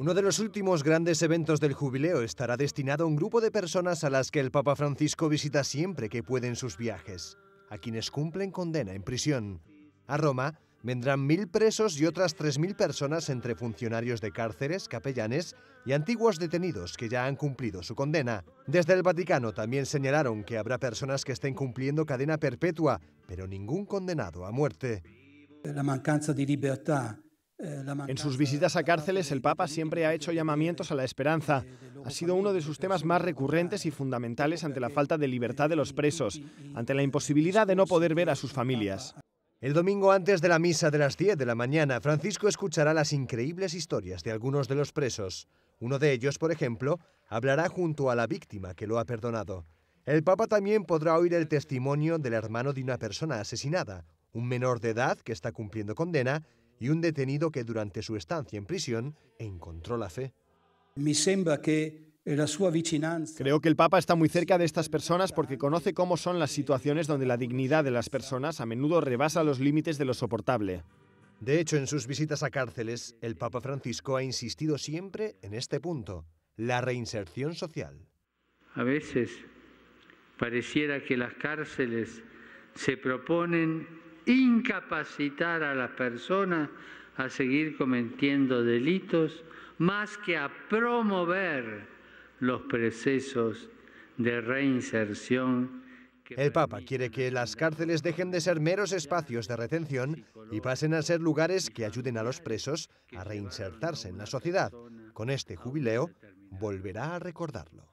Uno de los últimos grandes eventos del jubileo estará destinado a un grupo de personas a las que el Papa Francisco visita siempre que puede en sus viajes, a quienes cumplen condena en prisión. A Roma vendrán mil presos y otras tres mil personas entre funcionarios de cárceres, capellanes y antiguos detenidos que ya han cumplido su condena. Desde el Vaticano también señalaron que habrá personas que estén cumpliendo cadena perpetua, pero ningún condenado a muerte. La mancanza de libertad eh, en sus visitas a cárceles, el Papa siempre ha hecho llamamientos a la esperanza. Ha sido uno de sus temas más recurrentes y fundamentales ante la falta de libertad de los presos, ante la imposibilidad de no poder ver a sus familias. El domingo antes de la misa de las 10 de la mañana, Francisco escuchará las increíbles historias de algunos de los presos. Uno de ellos, por ejemplo, hablará junto a la víctima que lo ha perdonado. El Papa también podrá oír el testimonio del hermano de una persona asesinada, un menor de edad que está cumpliendo condena y un detenido que durante su estancia en prisión encontró la fe. Creo que el Papa está muy cerca de estas personas porque conoce cómo son las situaciones donde la dignidad de las personas a menudo rebasa los límites de lo soportable. De hecho, en sus visitas a cárceles, el Papa Francisco ha insistido siempre en este punto, la reinserción social. A veces pareciera que las cárceles se proponen incapacitar a la persona a seguir cometiendo delitos más que a promover los procesos de reinserción. El Papa quiere que las cárceles dejen de ser meros espacios de retención y pasen a ser lugares que ayuden a los presos a reinsertarse en la sociedad. Con este jubileo volverá a recordarlo.